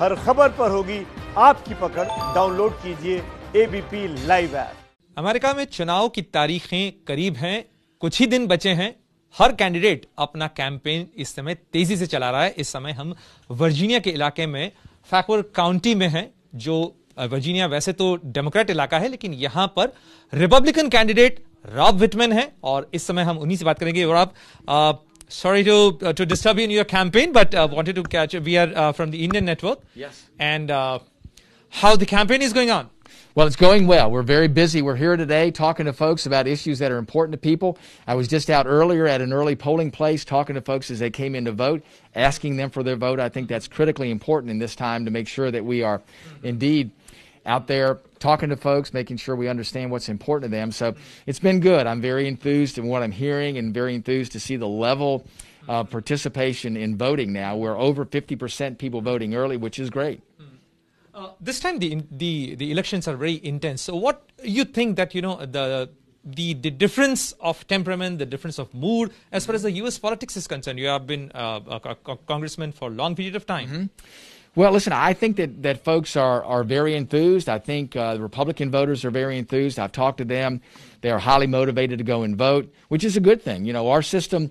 हर खबर पर होगी आपकी पकड़ डाउनलोड कीजिए एबीपी लाइव ऐप अमेरिका में चुनाव की तारीखें करीब हैं कुछ ही दिन बचे हैं हर कैंडिडेट अपना कैंपेन इस समय तेजी से चला रहा है इस समय हम वर्जीनिया के इलाके में फैकवर काउंटी में हैं जो वर्जीनिया वैसे तो डेमोक्रेट इलाका है लेकिन यहां पर रिपब्लिकन कैंडिडेट रॉब विटमैन है और इस समय हम उन्हीं से बात करेंगे और आप Sorry to uh, to disturb you in your campaign, but uh, wanted to catch. We are uh, from the Indian network. Yes. And uh, how the campaign is going on? Well, it's going well. We're very busy. We're here today talking to folks about issues that are important to people. I was just out earlier at an early polling place talking to folks as they came in to vote, asking them for their vote. I think that's critically important in this time to make sure that we are indeed out there talking to folks, making sure we understand what's important to them. So it's been good. I'm very enthused in what I'm hearing and very enthused to see the level of participation in voting now. We're over 50% people voting early, which is great. Uh, this time the, the the elections are very intense. So what you think that you know the the, the difference of temperament, the difference of mood, as far as the U.S. politics is concerned. You have been uh, a, a, congressman for a long period of time. Mm-hmm. Well, listen, I think that, that folks are, are very enthused. I think uh, the Republican voters are very enthused. I've talked to them. They are highly motivated to go and vote, which is a good thing. You know, our system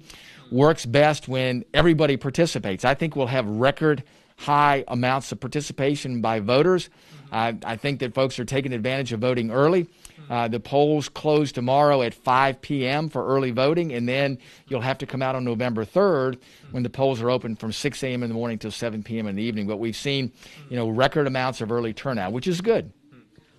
works best when everybody participates. I think we'll have record high amounts of participation by voters. I, I think that folks are taking advantage of voting early. Uh, the polls close tomorrow at 5 p.m. for early voting, and then you'll have to come out on November 3rd when the polls are open from 6 a.m. in the morning till 7 p.m. in the evening. But we've seen, you know, record amounts of early turnout, which is good.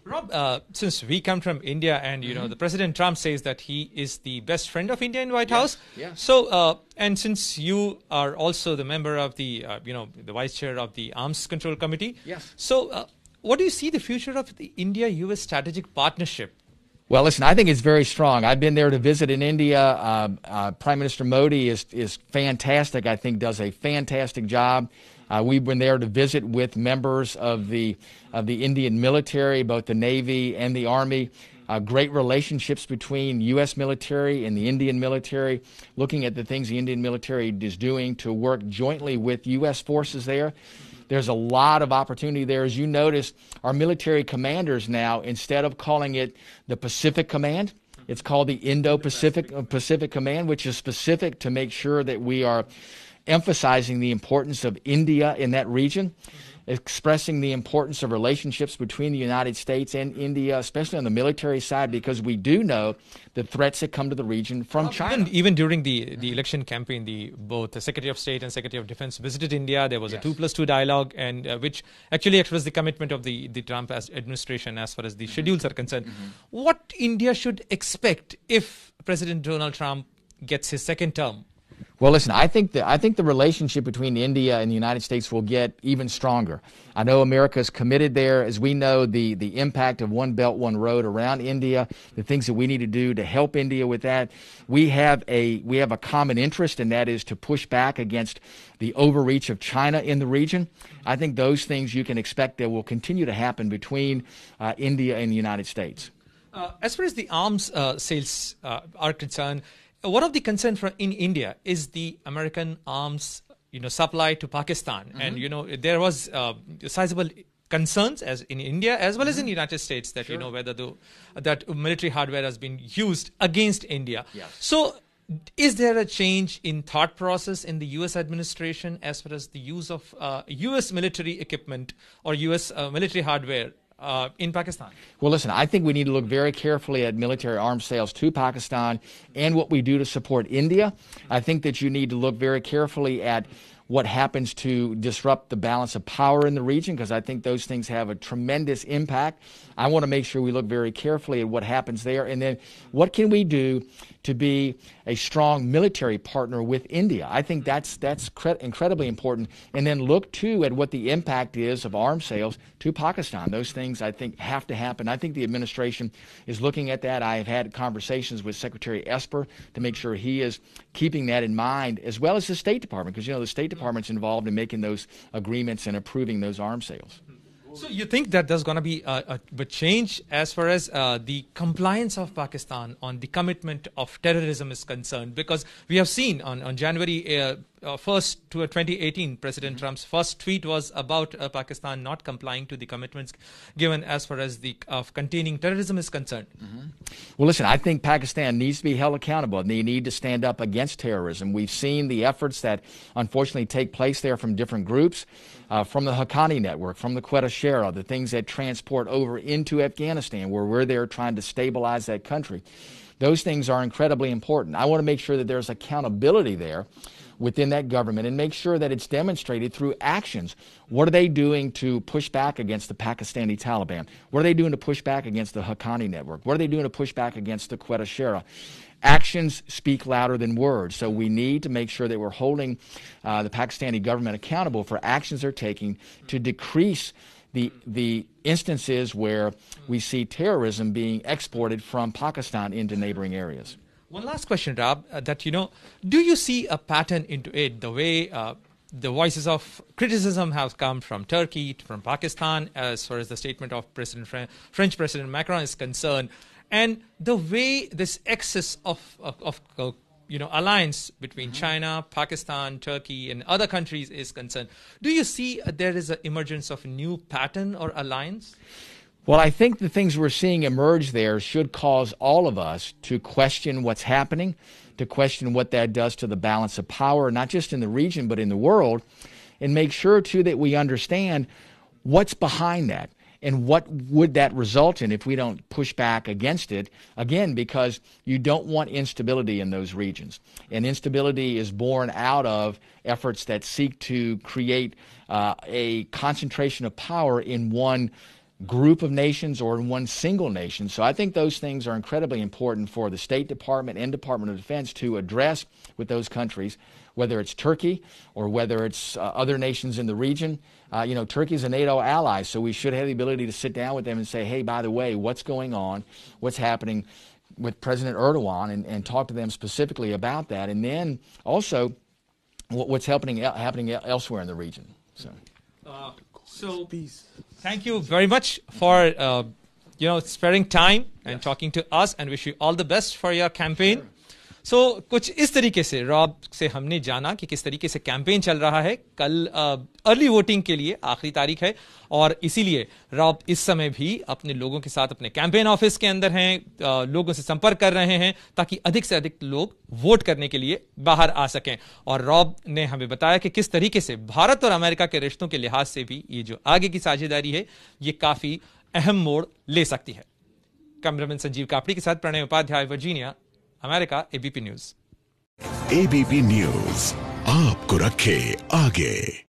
Rob, uh, since we come from India, and you mm-hmm. know, the President Trump says that he is the best friend of India in White yes. House. Yeah. So, uh, and since you are also the member of the, uh, you know, the vice chair of the Arms Control Committee. Yes. So, uh, what do you see the future of the India US strategic partnership? Well, listen, I think it's very strong. I've been there to visit in India. Uh, uh, Prime Minister Modi is, is fantastic, I think, does a fantastic job. Uh, we've been there to visit with members of the, of the Indian military, both the Navy and the Army. Uh, great relationships between U.S. military and the Indian military, looking at the things the Indian military is doing to work jointly with U.S. forces there. There's a lot of opportunity there. As you notice, our military commanders now, instead of calling it the Pacific Command, it's called the Indo-Pacific uh, Pacific Command, which is specific to make sure that we are emphasizing the importance of India in that region, expressing the importance of relationships between the United States and India, especially on the military side, because we do know the threats that come to the region from China. Even, even during the, the election campaign, the both the Secretary of State and Secretary of Defense visited India. There was yes. a two plus two dialogue, and uh, which actually expressed the commitment of the the Trump administration as far as the mm-hmm. schedules are concerned. Mm-hmm. What India should expect if President Donald Trump gets his second term well, listen, I think the, I think the relationship between India and the United States will get even stronger. I know America is committed there. As we know, the, the impact of One Belt, One Road around India, the things that we need to do to help India with that. We have a, we have a common interest, and that is to push back against the overreach of China in the region. I think those things you can expect that will continue to happen between uh, India and the United States. Uh, as far as the arms uh, sales uh, are concerned, one of the concerns in India is the American arms, you know, supply to Pakistan, mm-hmm. and you know there was uh, sizable concerns as in India as well mm-hmm. as in the mm-hmm. United States that sure. you know whether the that military hardware has been used against India. Yes. So is there a change in thought process in the U.S. administration as far as the use of uh, U.S. military equipment or U.S. Uh, military hardware uh, in Pakistan? Well, listen, I think we need to look very carefully at military arms sales to Pakistan and what we do to support India. I think that you need to look very carefully at what happens to disrupt the balance of power in the region, because I think those things have a tremendous impact. I want to make sure we look very carefully at what happens there. And then what can we do to be a strong military partner with India? I think that's, that's cre- incredibly important. And then look too at what the impact is of arms sales to Pakistan. Those things I think have to happen. I think the administration is looking at that. I have had conversations with Secretary Esper to make sure he is keeping that in mind, as well as the State Department, because you know the State department's involved in making those agreements and approving those arms sales. So you think that there's going to be a, a change as far as uh, the compliance of Pakistan on the commitment of terrorism is concerned? Because we have seen on, on January uh, uh, first to 2018 President mm-hmm. Trump's first tweet was about uh, Pakistan not complying to the commitments given as far as the of containing terrorism is concerned. Mm-hmm. Well, listen, I think Pakistan needs to be held accountable. They need to stand up against terrorism. We've seen the efforts that unfortunately take place there from different groups, uh, from the Haqqani network, from the Quetta Shara, the things that transport over into Afghanistan, where we're there trying to stabilize that country. Those things are incredibly important. I want to make sure that there's accountability there within that government and make sure that it's demonstrated through actions. What are they doing to push back against the Pakistani Taliban? What are they doing to push back against the Haqqani network? What are they doing to push back against the Quetta Shura? Actions speak louder than words, so we need to make sure that we're holding uh, the Pakistani government accountable for actions they're taking to decrease the the instances where we see terrorism being exported from Pakistan into neighboring areas. One last question, Rob, uh, that you know, do you see a pattern into it? The way uh, the voices of criticism have come from Turkey, from Pakistan, as far as the statement of President Fran- French President Macron is concerned, and the way this excess of, of, of, uh, you know alliance between mm-hmm. China, Pakistan, Turkey, and other countries is concerned. Do you see uh, there is an emergence of a new pattern or alliance? Well, I think the things we're seeing emerge there should cause all of us to question what's happening, to question what that does to the balance of power, not just in the region, but in the world, and make sure, too, that we understand what's behind that and what would that result in if we don't push back against it again because you don't want instability in those regions and instability is born out of efforts that seek to create uh, a concentration of power in one group of nations or in one single nation. So I think those things are incredibly important for the State Department and Department of Defense to address with those countries, whether it's Turkey or whether it's uh, other nations in the region. Uh, you know, Turkey is a NATO ally, so we should have the ability to sit down with them and say, hey, by the way, what's going on? What's happening with President Erdogan and, and talk to them specifically about that. And then also, what's happening happening elsewhere in the region. So. Uh, so, Peace. thank you very much for uh, you know sparing time and talking to us, and wish you all the best for your campaign. Sure. So so, कुछ इस तरीके से Rob से हमने जाना कि किस तरीके से कैंपेन चल रहा है कल अर्ली वोटिंग के लिए आखिरी तारीख है और इसीलिए रॉब इस समय भी अपने लोगों के साथ अपने कैंपेन ऑफिस के अंदर हैं लोगों से संपर्क कर रहे हैं ताकि अधिक से अधिक लोग वोट करने के लिए बाहर आ सकें और रॉब ने हमें बताया कि किस तरीके से भारत और अमेरिका के रिश्तों के लिहाज से भी ये जो आगे की साझेदारी है ये काफी अहम मोड़ ले सकती है कैमरामैन संजीव कापड़ी के साथ प्रणय उपाध्याय वर्जीनिया अमेरिका एबीपी न्यूज एबीपी न्यूज आपको रखे आगे